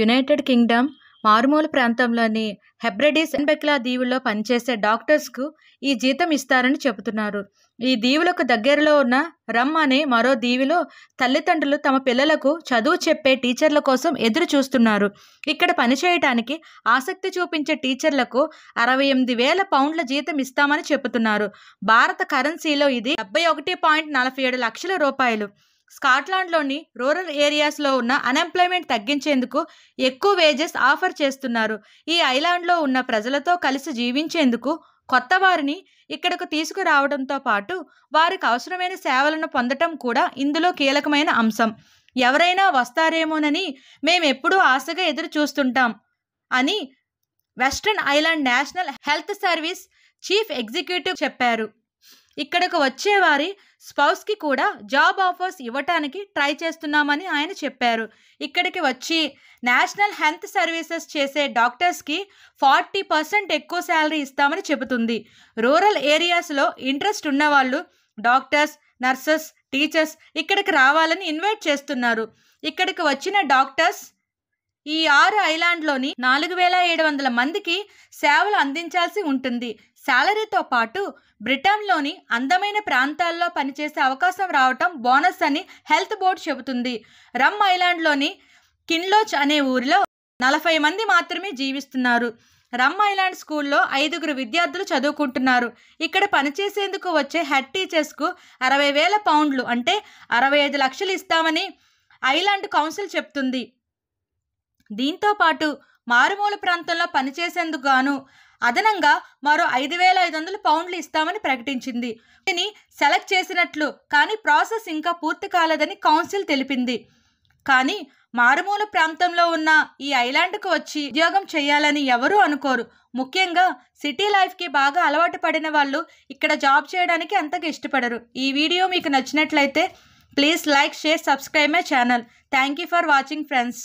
United Kingdom మారుమూల ప్రాంతంలోని హెబ్రెడీస్ బెక్లా దీవుల్లో పనిచేసే డాక్టర్స్కు ఈ జీతం ఇస్తారని చెబుతున్నారు ఈ దీవులకు దగ్గరలో ఉన్న రమ్ అనే మరో దీవిలో తల్లిదండ్రులు తమ పిల్లలకు చదువు చెప్పే టీచర్ల కోసం ఎదురు చూస్తున్నారు ఇక్కడ పనిచేయటానికి ఆసక్తి చూపించే టీచర్లకు అరవై ఎనిమిది వేల పౌండ్ల జీతం ఇస్తామని చెబుతున్నారు భారత కరెన్సీలో ఇది డెబ్బై ఒకటి పాయింట్ నలభై ఏడు లక్షల రూపాయలు స్కాట్లాండ్లోని రూరల్ ఏరియాస్లో ఉన్న అన్ఎంప్లాయ్మెంట్ తగ్గించేందుకు ఎక్కువ వేజెస్ ఆఫర్ చేస్తున్నారు ఈ ఐలాండ్లో ఉన్న ప్రజలతో కలిసి జీవించేందుకు కొత్త వారిని ఇక్కడకు తీసుకురావడంతో పాటు వారికి అవసరమైన సేవలను పొందటం కూడా ఇందులో కీలకమైన అంశం ఎవరైనా వస్తారేమోనని మేమెప్పుడూ ఆశగా ఎదురు చూస్తుంటాం అని western island national health service chief executive చెప్పారు ఇక్కడకు వచ్చేవారి స్పౌస్కి కూడా జాబ్ ఆఫర్స్ ఇవ్వటానికి ట్రై చేస్తున్నామని ఆయన చెప్పారు ఇక్కడికి వచ్చి నేషనల్ హెల్త్ సర్వీసెస్ చేసే డాక్టర్స్కి ఫార్టీ పర్సెంట్ ఎక్కువ శాలరీ ఇస్తామని చెబుతుంది రూరల్ ఏరియాస్లో ఇంట్రెస్ట్ ఉన్నవాళ్ళు డాక్టర్స్ నర్సెస్ టీచర్స్ ఇక్కడికి రావాలని ఇన్వైట్ చేస్తున్నారు ఇక్కడికి వచ్చిన డాక్టర్స్ ఈ ఆరు ఐలాండ్లోని నాలుగు వేల ఏడు వందల మందికి సేవలు అందించాల్సి ఉంటుంది శాలరీతో పాటు బ్రిటన్లోని అందమైన ప్రాంతాల్లో పనిచేసే అవకాశం రావటం బోనస్ అని హెల్త్ బోర్డు చెబుతుంది రమ్ ఐలాండ్లోని కిన్లోచ్ అనే ఊరిలో నలభై మంది మాత్రమే జీవిస్తున్నారు రమ్ ఐలాండ్ స్కూల్లో ఐదుగురు విద్యార్థులు చదువుకుంటున్నారు ఇక్కడ పనిచేసేందుకు వచ్చే హెడ్ టీచర్స్కు అరవై వేల పౌండ్లు అంటే అరవై ఐదు లక్షలు ఇస్తామని ఐలాండ్ కౌన్సిల్ చెప్తుంది దీంతోపాటు మారుమూల ప్రాంతంలో పనిచేసేందుకు గాను అదనంగా మరో ఐదు వేల ఐదు వందల పౌండ్లు ఇస్తామని ప్రకటించింది దీనిని సెలెక్ట్ చేసినట్లు కానీ ప్రాసెస్ ఇంకా పూర్తి కాలేదని కౌన్సిల్ తెలిపింది కానీ మారుమూల ప్రాంతంలో ఉన్న ఈ ఐలాండ్కు వచ్చి ఉద్యోగం చేయాలని ఎవరూ అనుకోరు ముఖ్యంగా సిటీ లైఫ్కి బాగా అలవాటు పడిన వాళ్ళు ఇక్కడ జాబ్ చేయడానికి అంతగా ఇష్టపడరు ఈ వీడియో మీకు నచ్చినట్లయితే please like share subscribe my channel thank you for watching friends